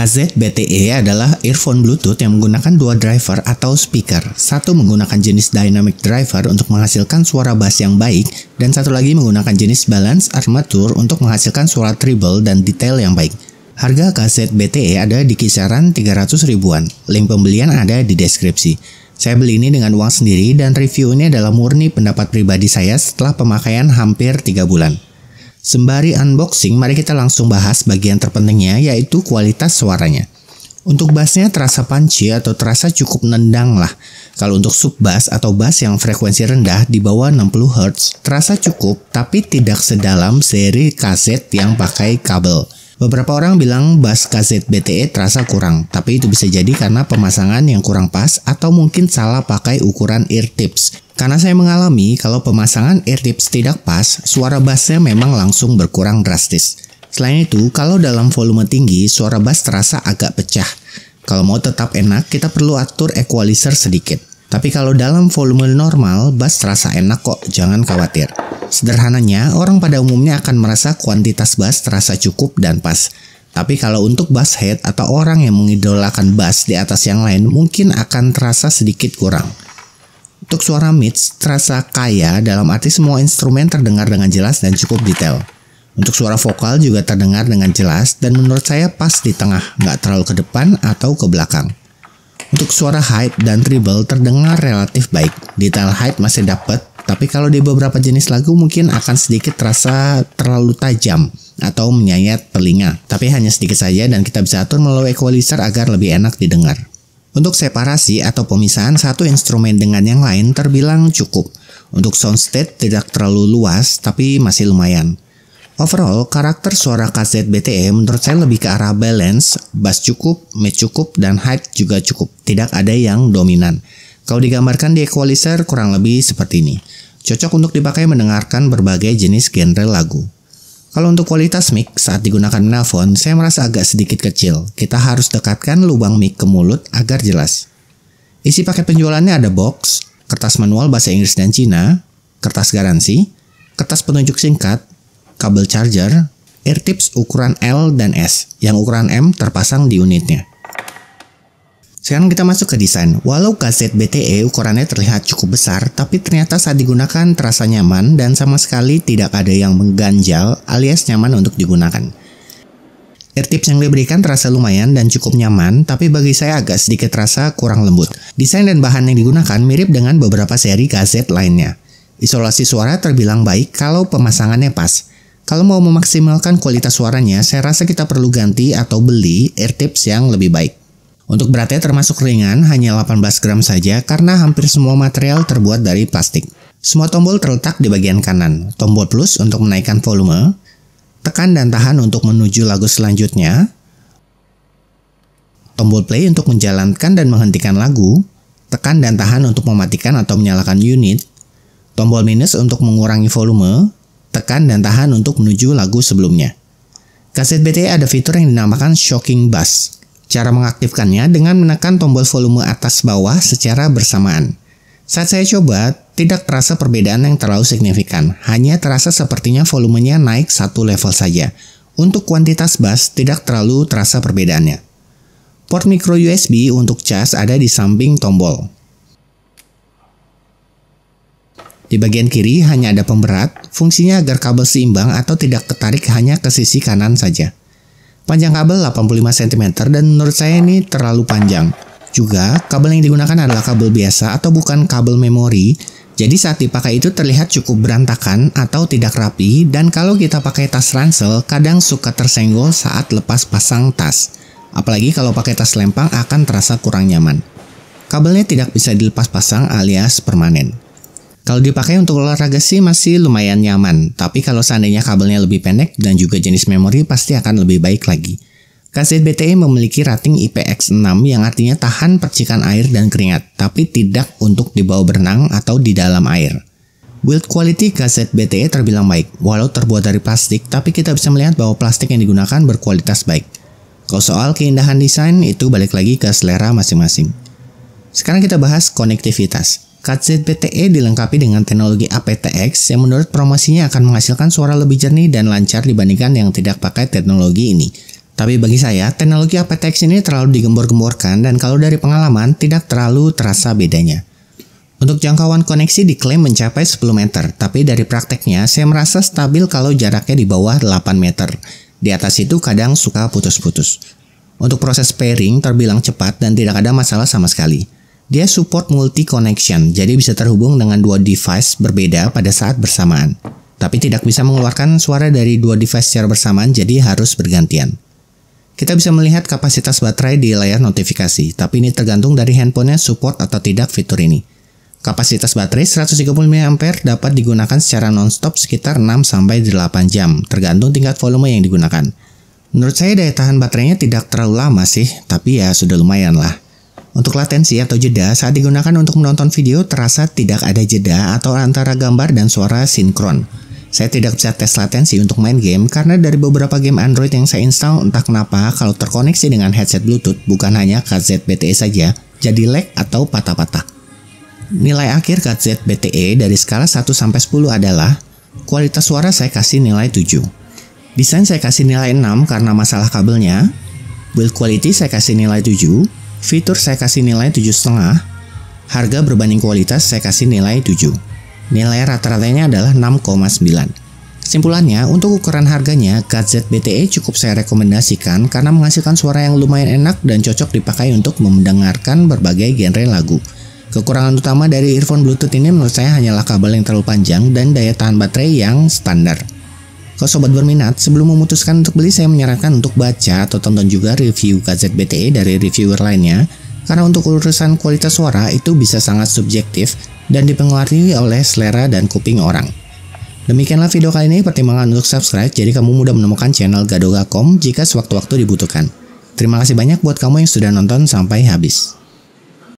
KZBTE adalah earphone Bluetooth yang menggunakan dua driver atau speaker. Satu menggunakan jenis dynamic driver untuk menghasilkan suara bass yang baik, dan satu lagi menggunakan jenis balance armature untuk menghasilkan suara treble dan detail yang baik. Harga KZBTE ada di kisaran 300 ribuan. Link pembelian ada di deskripsi. Saya beli ini dengan uang sendiri dan review ini adalah murni pendapat pribadi saya setelah pemakaian hampir 3 bulan. Sembari unboxing, mari kita langsung bahas bagian terpentingnya yaitu kualitas suaranya. Untuk bassnya terasa panci atau terasa cukup nendang lah. Kalau untuk sub bass atau bass yang frekuensi rendah di bawah 60 Hz, terasa cukup tapi tidak sedalam seri kaset yang pakai kabel. Beberapa orang bilang bass kaset BTE terasa kurang, tapi itu bisa jadi karena pemasangan yang kurang pas atau mungkin salah pakai ukuran ear tips. Karena saya mengalami kalau pemasangan ear tips tidak pas, suara bassnya memang langsung berkurang drastis. Selain itu, kalau dalam volume tinggi, suara bass terasa agak pecah. Kalau mau tetap enak, kita perlu atur equalizer sedikit. Tapi kalau dalam volume normal, bass terasa enak kok, jangan khawatir. Sederhananya, orang pada umumnya akan merasa kuantitas bass terasa cukup dan pas. Tapi kalau untuk bass head atau orang yang mengidolakan bass di atas yang lain mungkin akan terasa sedikit kurang. Untuk suara mid, terasa kaya dalam arti semua instrumen terdengar dengan jelas dan cukup detail. Untuk suara vokal juga terdengar dengan jelas dan menurut saya pas di tengah, nggak terlalu ke depan atau ke belakang. Untuk suara hype dan treble terdengar relatif baik. Detail hype masih dapat tapi kalau di beberapa jenis lagu mungkin akan sedikit terasa terlalu tajam atau menyayat telinga. Tapi hanya sedikit saja dan kita bisa atur melalui equalizer agar lebih enak didengar. Untuk separasi atau pemisahan satu instrumen dengan yang lain terbilang cukup. Untuk soundstage tidak terlalu luas tapi masih lumayan. Overall, karakter suara KZBTE menurut saya lebih ke arah balance, bass cukup, mid cukup, dan height juga cukup. Tidak ada yang dominan. Kalau digambarkan di equalizer kurang lebih seperti ini. Cocok untuk dipakai mendengarkan berbagai jenis genre lagu. Kalau untuk kualitas mic saat digunakan menelpon, saya merasa agak sedikit kecil. Kita harus dekatkan lubang mic ke mulut agar jelas. Isi paket penjualannya ada box, kertas manual bahasa Inggris dan Cina, kertas garansi, kertas penunjuk singkat, kabel charger, ear tips ukuran L dan S, yang ukuran M terpasang di unitnya. Sekarang kita masuk ke desain. Walau kaset BTE ukurannya terlihat cukup besar, tapi ternyata saat digunakan terasa nyaman dan sama sekali tidak ada yang mengganjal alias nyaman untuk digunakan. Airtips yang diberikan terasa lumayan dan cukup nyaman, tapi bagi saya agak sedikit terasa kurang lembut. Desain dan bahan yang digunakan mirip dengan beberapa seri kaset lainnya. Isolasi suara terbilang baik kalau pemasangannya pas. Kalau mau memaksimalkan kualitas suaranya, saya rasa kita perlu ganti atau beli airtips yang lebih baik. Untuk beratnya termasuk ringan, hanya 18 gram saja karena hampir semua material terbuat dari plastik. Semua tombol terletak di bagian kanan. Tombol plus untuk menaikkan volume, tekan dan tahan untuk menuju lagu selanjutnya, tombol play untuk menjalankan dan menghentikan lagu, tekan dan tahan untuk mematikan atau menyalakan unit, tombol minus untuk mengurangi volume, tekan dan tahan untuk menuju lagu sebelumnya. Kaset BT e ada fitur yang dinamakan shocking bass. Cara mengaktifkannya dengan menekan tombol volume atas bawah secara bersamaan. Saat saya coba, tidak terasa perbedaan yang terlalu signifikan, hanya terasa sepertinya volumenya naik satu level saja. Untuk kuantitas bass, tidak terlalu terasa perbedaannya. Port micro USB untuk charge ada di samping tombol. Di bagian kiri hanya ada pemberat, fungsinya agar kabel seimbang atau tidak ketarik hanya ke sisi kanan saja. Panjang kabel 85 cm dan menurut saya ini terlalu panjang. Juga, kabel yang digunakan adalah kabel biasa atau bukan kabel memori. Jadi saat dipakai itu terlihat cukup berantakan atau tidak rapi dan kalau kita pakai tas ransel kadang suka tersenggol saat lepas pasang tas. Apalagi kalau pakai tas lempang akan terasa kurang nyaman. Kabelnya tidak bisa dilepas pasang alias permanen. Kalau dipakai untuk olahraga sih masih lumayan nyaman, tapi kalau seandainya kabelnya lebih pendek dan juga jenis memori pasti akan lebih baik lagi. Kaset BTE memiliki rating IPX6 yang artinya tahan percikan air dan keringat, tapi tidak untuk dibawa berenang atau di dalam air. Build quality kaset BTE terbilang baik, walau terbuat dari plastik, tapi kita bisa melihat bahwa plastik yang digunakan berkualitas baik. Kalau soal keindahan desain, itu balik lagi ke selera masing-masing. Sekarang kita bahas konektivitas. KZPTE dilengkapi dengan teknologi aptX yang menurut promosinya akan menghasilkan suara lebih jernih dan lancar dibandingkan yang tidak pakai teknologi ini. Tapi bagi saya, teknologi aptX ini terlalu digembor-gemborkan dan kalau dari pengalaman tidak terlalu terasa bedanya. Untuk jangkauan koneksi diklaim mencapai 10 meter, tapi dari prakteknya saya merasa stabil kalau jaraknya di bawah 8 meter. Di atas itu kadang suka putus-putus. Untuk proses pairing terbilang cepat dan tidak ada masalah sama sekali. Dia support multi connection, jadi bisa terhubung dengan dua device berbeda pada saat bersamaan. Tapi tidak bisa mengeluarkan suara dari dua device secara bersamaan, jadi harus bergantian. Kita bisa melihat kapasitas baterai di layar notifikasi, tapi ini tergantung dari handphonenya support atau tidak fitur ini. Kapasitas baterai 130 mAh dapat digunakan secara non-stop sekitar 6-8 jam, tergantung tingkat volume yang digunakan. Menurut saya daya tahan baterainya tidak terlalu lama sih, tapi ya sudah lumayan lah. Untuk latensi atau jeda saat digunakan untuk menonton video terasa tidak ada jeda atau antara gambar dan suara sinkron. Saya tidak bisa tes latensi untuk main game karena dari beberapa game Android yang saya install entah kenapa kalau terkoneksi dengan headset Bluetooth bukan hanya KZBTE saja, jadi lag atau patah-patah. Nilai akhir KZBTE dari skala 1 sampai 10 adalah kualitas suara saya kasih nilai 7. Desain saya kasih nilai 6 karena masalah kabelnya. Build quality saya kasih nilai 7. Fitur saya kasih nilai 7,5, harga berbanding kualitas saya kasih nilai 7. Nilai rata-ratanya adalah 6,9. Kesimpulannya, untuk ukuran harganya, gadget BTE cukup saya rekomendasikan karena menghasilkan suara yang lumayan enak dan cocok dipakai untuk mendengarkan berbagai genre lagu. Kekurangan utama dari earphone Bluetooth ini menurut saya hanyalah kabel yang terlalu panjang dan daya tahan baterai yang standar. Kalau sobat berminat, sebelum memutuskan untuk beli, saya menyarankan untuk baca atau tonton juga review Gazette BTE dari reviewer lainnya, karena untuk urusan kualitas suara itu bisa sangat subjektif dan dipengaruhi oleh selera dan kuping orang. Demikianlah video kali ini, pertimbangan untuk subscribe, jadi kamu mudah menemukan channel Gadoga.com jika sewaktu-waktu dibutuhkan. Terima kasih banyak buat kamu yang sudah nonton sampai habis.